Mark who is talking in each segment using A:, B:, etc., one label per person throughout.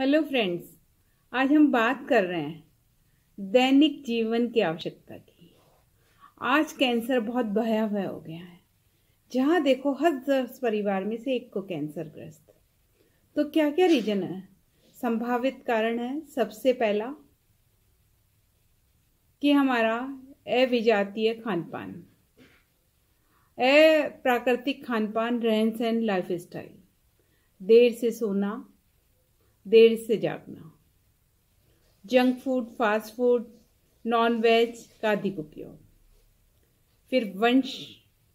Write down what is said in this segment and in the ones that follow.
A: Hello friends आज हम बात कर रहे हैं दैनिक जीवन की आवश्यकता की आज कैंसर बहुत भयावह हो गया है जहाँ देखो हर दस परिवार में से एक को कैंसर ग्रस्त तो क्या क्या रीजन है संभावित कारण है सबसे पहला कि हमारा अविजातीय खान पान अप्राकृतिक खान पान रहन सहन लाइफ स्टाइल देर से सोना देर से जागना junk food fast food non veg का अधिक उपयोग फिर वंश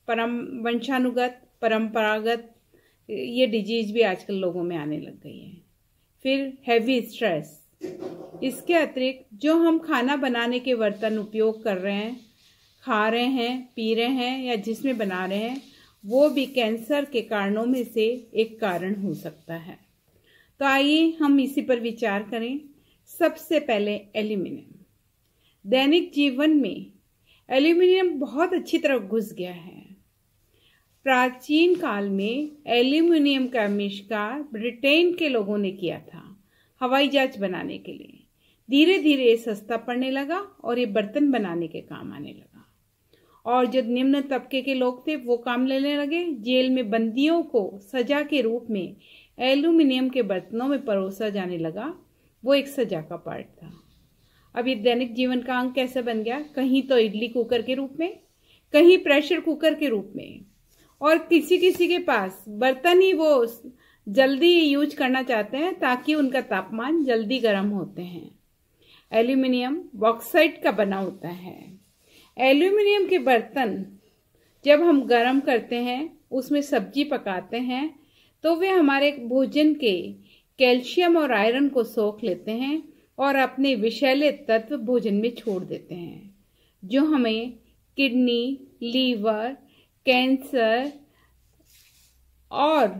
A: परम वंशानुगत परंपरागत ये डिजीज भी आजकल लोगों में आने लग गई है फिर हैवी स्ट्रेस इसके अतिरिक्त जो हम खाना बनाने के बर्तन उपयोग कर रहे हैं खा रहे हैं पी रहे हैं या जिसमें बना रहे हैं वो भी कैंसर के कारणों में से एक कारण हो सकता है तो आइए हम इसी पर विचार करें सबसे पहले एल्यूमिनियम दैनिक जीवन में एल्यूमिनियम बहुत अच्छी तरह घुस गया है प्राचीन काल में एल्यूमिनियम का आविष्कार ब्रिटेन के लोगों ने किया था हवाई जहाज बनाने के लिए धीरे धीरे ये सस्ता पड़ने लगा और ये बर्तन बनाने के काम आने लगा और जो निम्न तबके के लोग थे वो काम लेने लगे जेल में बंदियों को सजा के रूप में एल्यूमिनियम के बर्तनों में परोसा जाने लगा वो एक सजा का पार्ट था अब ये दैनिक जीवन का अंग कैसा बन गया कहीं तो इडली कुकर के रूप में कहीं प्रेशर कुकर के रूप में और किसी किसी के पास बर्तन ही वो जल्दी यूज करना चाहते हैं ताकि उनका तापमान जल्दी गर्म होते हैं एल्यूमिनियम बॉक्साइट का बना होता है एल्यूमिनियम के बर्तन जब हम गर्म करते हैं उसमें सब्जी पकाते हैं तो वे हमारे भोजन के कैल्शियम और आयरन को सोख लेते हैं और अपने विषैले तत्व भोजन में छोड़ देते हैं जो हमें किडनी लीवर कैंसर और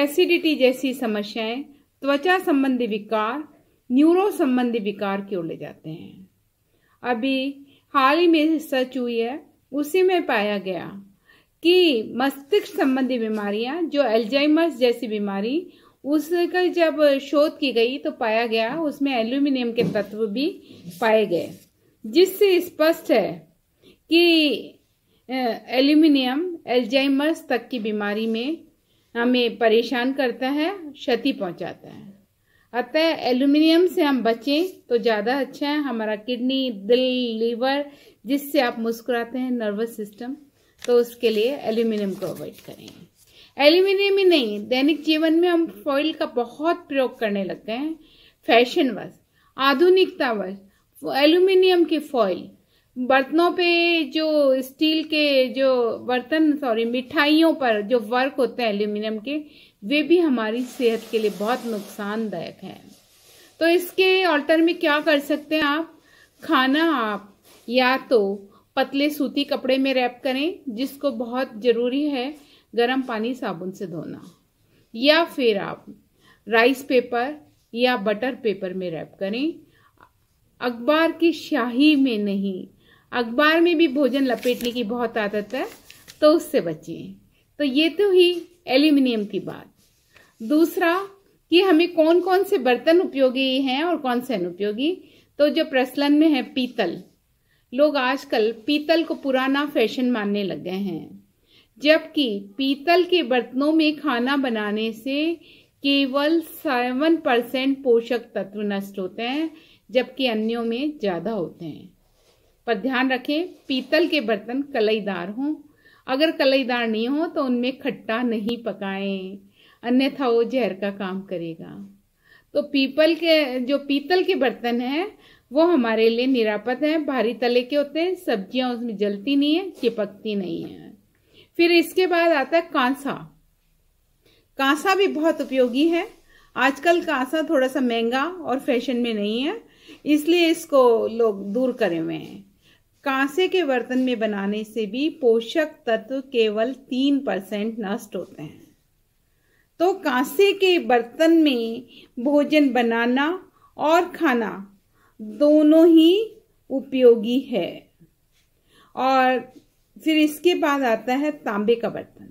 A: एसिडिटी जैसी समस्याएं त्वचा संबंधी विकार न्यूरो संबंधी विकार की ओर ले जाते हैं अभी हाल ही में सच हुई है उसी में पाया गया कि मस्तिष्क संबंधी बीमारियां जो एल्जाइमर्स जैसी बीमारी उसका जब शोध की गई तो पाया गया उसमें एल्यूमिनियम के तत्व भी पाए गए जिससे स्पष्ट है कि एल्यूमिनियम एल्जाइमर्स तक की बीमारी में हमें परेशान करता है क्षति पहुंचाता है अतः एल्यूमिनियम से हम बचें तो ज़्यादा अच्छा है हमारा किडनी दिल लीवर जिससे आप मुस्कुराते हैं नर्वस सिस्टम तो उसके लिए एल्यूमिनियम को अवॉइड करें एल्यूमिनियम ही नहीं दैनिक जीवन में हम फॉइल का बहुत प्रयोग करने लग गए हैं फैशन वश आधुनिकता वश एल्यूमिनियम की फॉइल बर्तनों पे जो स्टील के जो बर्तन सॉरी मिठाइयों पर जो वर्क होते हैं एल्यूमिनियम के वे भी हमारी सेहत के लिए बहुत नुकसानदायक हैं तो इसके ऑल्टर में क्या कर सकते हैं आप खाना आप या तो पतले सूती कपड़े में रैप करें जिसको बहुत ज़रूरी है गर्म पानी साबुन से धोना या फिर आप राइस पेपर या बटर पेपर में रैप करें अखबार की शाही में नहीं अखबार में भी भोजन लपेटने की बहुत आदत है तो उससे बचें तो ये तो ही एल्यूमिनियम की बात दूसरा कि हमें कौन कौन से बर्तन उपयोगी हैं और कौन से अनुपयोगी तो जो प्रसलन में है पीतल लोग आजकल पीतल को पुराना फैशन मानने लग गए हैं जबकि पीतल के बर्तनों में खाना बनाने से केवल सेवन परसेंट पोषक तत्व नष्ट होते हैं जबकि अन्यों में ज़्यादा होते हैं पर ध्यान रखें पीतल के बर्तन कलईदार हों अगर कलईदार नहीं हो तो उनमें खट्टा नहीं पकाएं अन्यथा वो जहर का काम करेगा तो पीपल के जो पीतल के बर्तन हैं वो हमारे लिए निरापद हैं भारी तले के होते हैं सब्जियां उसमें जलती नहीं है चिपकती नहीं है फिर इसके बाद आता है कांसा कांसा भी बहुत उपयोगी है आजकल कांसा थोड़ा सा महंगा और फैशन में नहीं है इसलिए इसको लोग दूर करे हुए हैं कांसे के बर्तन में बनाने से भी पोषक तत्व केवल तीन परसेंट नष्ट होते हैं तो कांसे के बर्तन में भोजन बनाना और खाना दोनों ही उपयोगी है और फिर इसके बाद आता है तांबे का बर्तन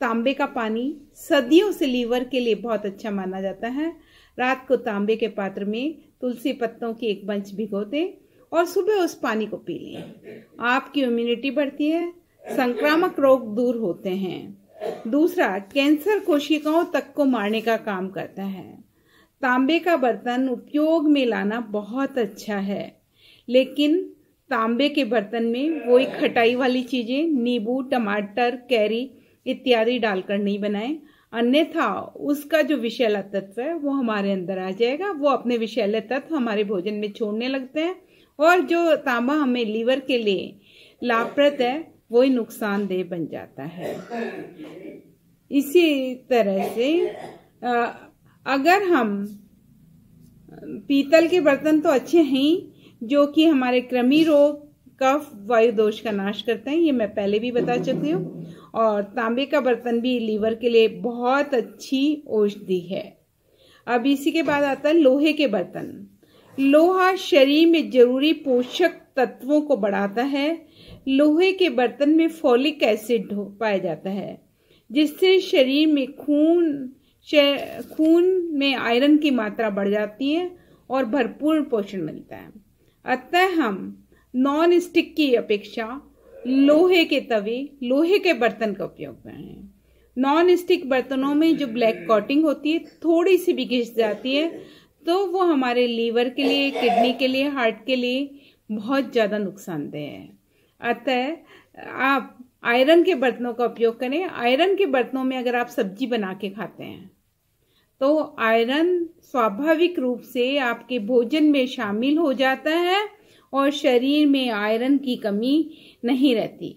A: तांबे का पानी सदियों से लीवर के लिए बहुत अच्छा माना जाता है रात को तांबे के पात्र में तुलसी पत्तों की एक बंच भिगो दें और सुबह उस पानी को पी लें आपकी इम्यूनिटी बढ़ती है संक्रामक रोग दूर होते हैं दूसरा कैंसर कोशिकाओं तक को मारने का काम करता है तांबे का बर्तन उपयोग में लाना बहुत अच्छा है लेकिन तांबे के बर्तन में वही खटाई वाली चीज़ें नींबू टमाटर कैरी इत्यादि डालकर नहीं बनाएं अन्यथा उसका जो विषैला तत्व है वो हमारे अंदर आ जाएगा वो अपने विषैले तत्व हमारे भोजन में छोड़ने लगते हैं और जो तांबा हमें लीवर के लिए लाभप्रद है वो ही नुकसानदेह बन जाता है इसी तरह से अगर हम पीतल के बर्तन तो अच्छे हैं जो कि हमारे क्रमी रोग कफ वायु दोष का नाश करते हैं ये मैं पहले भी बता चुकी हूँ और तांबे का बर्तन भी लीवर के लिए बहुत अच्छी औषधि है अब इसी के बाद आता है लोहे के बर्तन लोहा शरीर में जरूरी पोषक तत्वों को बढ़ाता है लोहे के बर्तन में फॉलिक एसिड पाया जाता है जिससे शरीर में खून खून में आयरन की मात्रा बढ़ जाती है और भरपूर पोषण मिलता है अतः हम नॉन स्टिक की अपेक्षा लोहे के तवे लोहे के बर्तन का उपयोग करें नॉन स्टिक बर्तनों में जो ब्लैक कोटिंग होती है थोड़ी सी भी घिस जाती है तो वो हमारे लीवर के लिए किडनी के लिए हार्ट के लिए बहुत ज़्यादा नुकसानदेह है अतः आप आयरन के बर्तनों का उपयोग करें आयरन के बर्तनों में अगर आप सब्जी बना के खाते हैं तो आयरन स्वाभाविक रूप से आपके भोजन में शामिल हो जाता है और शरीर में आयरन की कमी नहीं रहती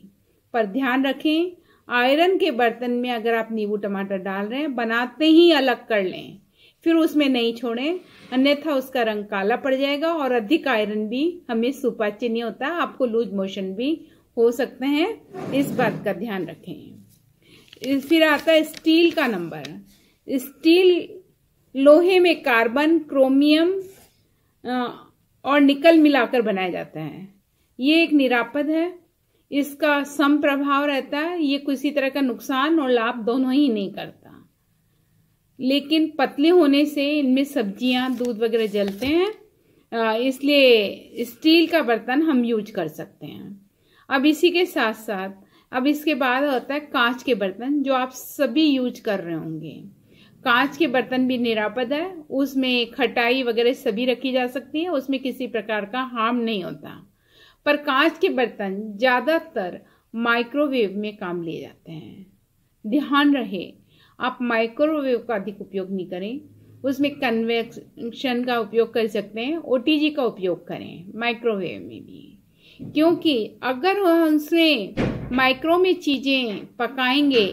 A: पर ध्यान रखें आयरन के बर्तन में अगर आप नींबू टमाटर डाल रहे हैं बनाते ही अलग कर लें फिर उसमें नहीं छोड़ें अन्यथा उसका रंग काला पड़ जाएगा और अधिक आयरन भी हमें सुपाच्य नहीं होता आपको लूज मोशन भी हो सकते हैं इस बात का ध्यान रखें फिर आता है स्टील का नंबर स्टील लोहे में कार्बन क्रोमियम और निकल मिलाकर बनाया जाता है ये एक निरापद है इसका सम प्रभाव रहता है ये किसी तरह का नुकसान और लाभ दोनों ही नहीं करता लेकिन पतले होने से इनमें सब्जियां दूध वगैरह जलते हैं इसलिए स्टील का बर्तन हम यूज कर सकते हैं अब इसी के साथ साथ अब इसके बाद होता है कांच के बर्तन जो आप सभी यूज कर रहे होंगे कांच के बर्तन भी निरापद है उसमें खटाई वगैरह सभी रखी जा सकती है उसमें किसी प्रकार का हार्म नहीं होता पर कांच के बर्तन ज़्यादातर माइक्रोवेव में काम लिए जाते हैं ध्यान रहे आप माइक्रोवेव का अधिक उपयोग नहीं करें उसमें कन्वेक्शन का उपयोग कर सकते हैं ओ का उपयोग करें माइक्रोवेव में भी क्योंकि अगर हम उसमें माइक्रो में चीज़ें पकाएंगे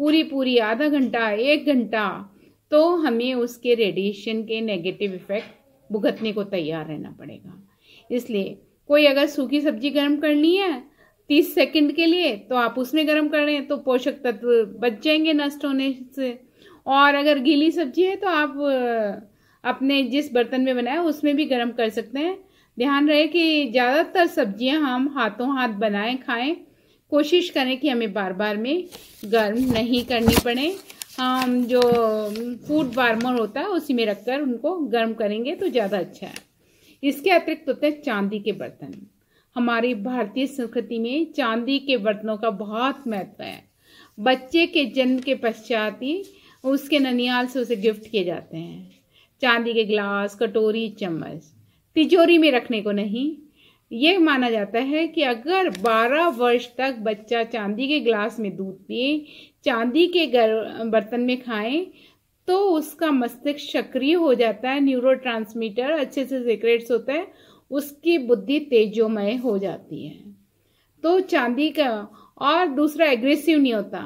A: पूरी पूरी आधा घंटा एक घंटा तो हमें उसके रेडिएशन के नेगेटिव इफ़ेक्ट भुगतने को तैयार रहना पड़ेगा इसलिए कोई अगर सूखी सब्जी गर्म करनी है तीस सेकंड के लिए तो आप उसमें गर्म करें तो पोषक तत्व बच जाएंगे नष्ट होने से और अगर गीली सब्जी है तो आप अपने जिस बर्तन में बनाए उसमें भी गर्म कर सकते हैं ध्यान रहे कि ज़्यादातर सब्जियां हम हाथों हाथ बनाएं खाएं कोशिश करें कि हमें बार बार में गर्म नहीं करनी पड़े हम जो फूड वार्मर होता है उसी में रखकर उनको गर्म करेंगे तो ज़्यादा अच्छा है इसके अतिरिक्त होते हैं चांदी के बर्तन हमारी भारतीय संस्कृति में चांदी के बर्तनों का बहुत महत्व है बच्चे के जन्म के पश्चात ही उसके ननियाल से उसे गिफ्ट किए जाते हैं चांदी के गिलास कटोरी चम्मच तिजोरी में रखने को नहीं ये माना जाता है कि अगर 12 वर्ष तक बच्चा चांदी के ग्लास में दूध पिए चांदी के बर्तन में खाए तो उसका मस्तिष्क सक्रिय हो जाता है न्यूरो अच्छे से सिक्रेट्स होता है उसकी बुद्धि तेजोमय हो जाती है तो चांदी का और दूसरा एग्रेसिव नहीं होता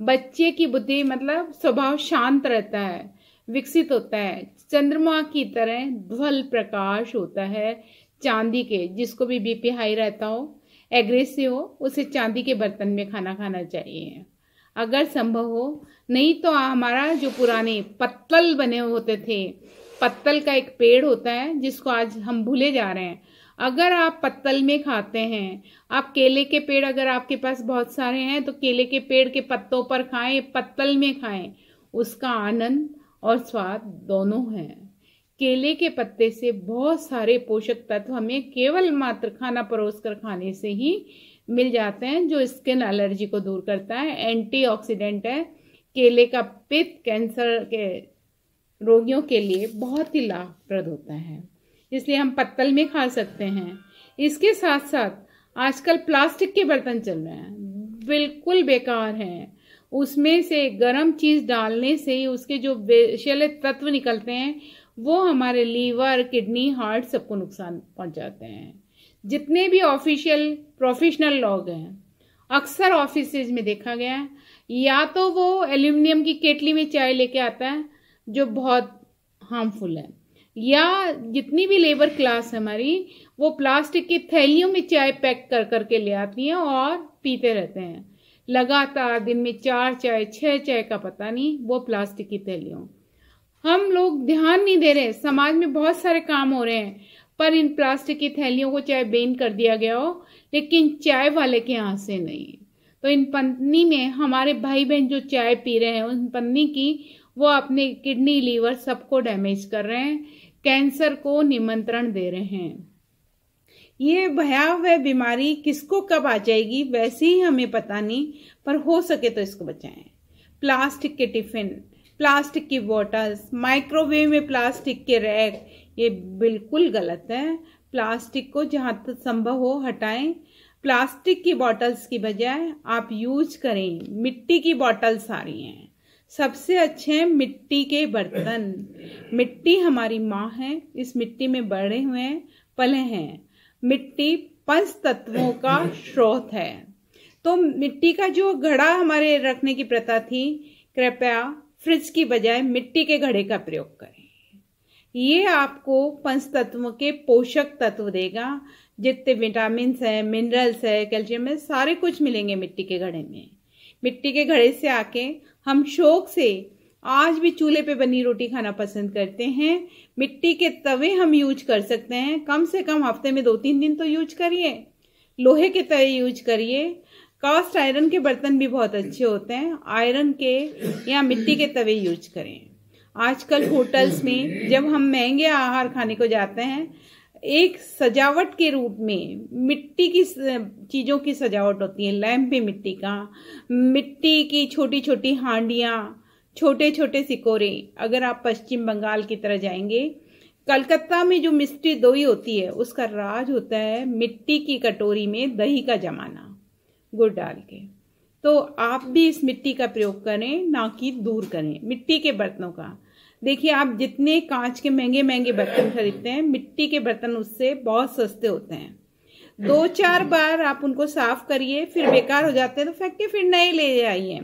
A: बच्चे की बुद्धि मतलब स्वभाव शांत रहता है विकसित होता है चंद्रमा की तरह ध्वल प्रकाश होता है चांदी के जिसको भी बीपी हाई रहता हो एग्रेसिव हो उसे चांदी के बर्तन में खाना खाना चाहिए अगर संभव हो नहीं तो हमारा जो पुराने पत्तल बने होते थे पत्तल का एक पेड़ होता है जिसको आज हम भूले जा रहे हैं अगर आप पत्तल में खाते हैं आप केले के पेड़ अगर आपके पास बहुत सारे हैं तो केले के पेड़ के पत्तों पर खाएं पत्तल में खाएं उसका आनंद और स्वाद दोनों हैं केले के पत्ते से बहुत सारे पोषक तत्व हमें केवल मात्र खाना परोस कर खाने से ही मिल जाते हैं जो स्किन एलर्जी को दूर करता है एंटीऑक्सीडेंट है केले का पित्त कैंसर के रोगियों के लिए बहुत ही लाभप्रद होता है इसलिए हम पत्तल में खा सकते हैं इसके साथ साथ आजकल प्लास्टिक के बर्तन चल रहे हैं बिल्कुल बेकार हैं उसमें से गर्म चीज़ डालने से ही उसके जो विषैले तत्व निकलते हैं वो हमारे लीवर किडनी हार्ट सबको नुकसान पहुंचाते हैं जितने भी ऑफिशियल प्रोफेशनल लोग हैं अक्सर ऑफिस में देखा गया है या तो वो एल्यूमिनियम की केटली में चाय लेके आता है जो बहुत हार्मफुल है या जितनी भी लेबर क्लास हमारी वो प्लास्टिक की थैलियों में चाय पैक कर करके ले आती हैं और पीते रहते हैं लगातार दिन में चार चाय छः चाय का पता नहीं वो प्लास्टिक की थैलियों हम लोग ध्यान नहीं दे रहे समाज में बहुत सारे काम हो रहे हैं पर इन प्लास्टिक की थैलियों को चाहे बेन कर दिया गया हो लेकिन चाय वाले के यहाँ से नहीं तो इन पन्नी में हमारे भाई बहन जो चाय पी रहे हैं उन पन्नी की वो अपने किडनी लीवर सबको डैमेज कर रहे हैं कैंसर को निमंत्रण दे रहे हैं ये भयावह बीमारी किसको कब आ जाएगी वैसे ही हमें पता नहीं पर हो सके तो इसको बचाएं प्लास्टिक के टिफिन प्लास्टिक की बॉटल्स माइक्रोवेव में प्लास्टिक के रैक ये बिल्कुल गलत है प्लास्टिक को जहाँ तक संभव हो हटाएं प्लास्टिक की बॉटल्स की बजाय आप यूज करें मिट्टी की बॉटल्स आ रही हैं सबसे अच्छे हैं मिट्टी के बर्तन मिट्टी हमारी माँ है इस मिट्टी में बड़े हुए पले हैं मिट्टी पंच तत्वों का स्रोत है तो मिट्टी का जो घड़ा हमारे रखने की प्रथा थी कृपया फ्रिज की बजाय मिट्टी के घड़े का प्रयोग करें ये आपको पंच तत्व के पोषक तत्व देगा जितने विटामिन है मिनरल्स है कैल्शियम है सारे कुछ मिलेंगे मिट्टी के घड़े में मिट्टी के घड़े से आके हम शौक से आज भी चूल्हे पे बनी रोटी खाना पसंद करते हैं मिट्टी के तवे हम यूज कर सकते हैं कम से कम हफ्ते में दो तीन दिन तो यूज करिए लोहे के तवे यूज करिए कास्ट आयरन के बर्तन भी बहुत अच्छे होते हैं आयरन के या मिट्टी के तवे यूज करें आजकल होटल्स में जब हम महंगे आहार खाने को जाते हैं एक सजावट के रूप में मिट्टी की चीज़ों की सजावट होती है लैम्प भी मिट्टी का मिट्टी की छोटी छोटी हांडियाँ छोटे छोटे सिकोरे अगर आप पश्चिम बंगाल की तरह जाएंगे कलकत्ता में जो मिस्ट्री दोई होती है उसका राज होता है मिट्टी की कटोरी में दही का जमाना गुड़ डाल के तो आप भी इस मिट्टी का प्रयोग करें ना कि दूर करें मिट्टी के बर्तनों का देखिए आप जितने कांच के महंगे महंगे बर्तन खरीदते हैं मिट्टी के बर्तन उससे बहुत सस्ते होते हैं दो चार बार आप उनको साफ करिए फिर बेकार हो जाते हैं तो फेंक के फिर नए ले आइए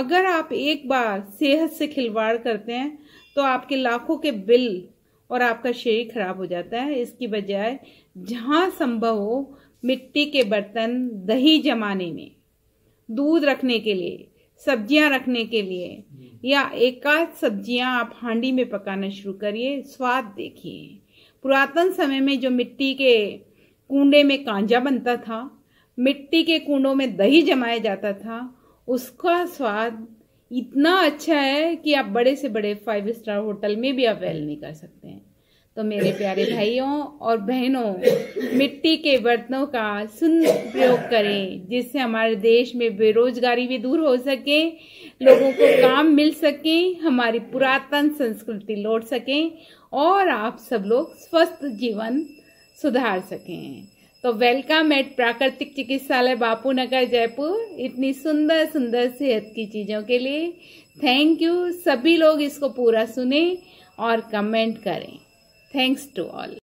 A: अगर आप एक बार सेहत से खिलवाड़ करते हैं तो आपके लाखों के बिल और आपका शरीर खराब हो जाता है इसकी बजाय जहाँ संभव हो मिट्टी के बर्तन दही जमाने में दूध रखने के लिए सब्जियां रखने के लिए या एकाध सब्जियां आप हांडी में पकाना शुरू करिए स्वाद देखिए पुरातन समय में जो मिट्टी के कुंडे में कांजा बनता था मिट्टी के कुंडों में दही जमाया जाता था उसका स्वाद इतना अच्छा है कि आप बड़े से बड़े फाइव स्टार होटल में भी आप वेल नहीं कर सकते हैं तो मेरे प्यारे भाइयों और बहनों मिट्टी के बर्तनों का सुंदर प्रयोग करें जिससे हमारे देश में बेरोजगारी भी दूर हो सके
B: लोगों को काम
A: मिल सके हमारी पुरातन संस्कृति लौट सके और आप सब लोग स्वस्थ जीवन सुधार सकें तो वेलकम एट प्राकृतिक चिकित्सालय बापू नगर जयपुर इतनी सुंदर सुंदर सेहत की चीज़ों के लिए थैंक यू सभी लोग इसको पूरा सुने और कमेंट करें Thanks to all.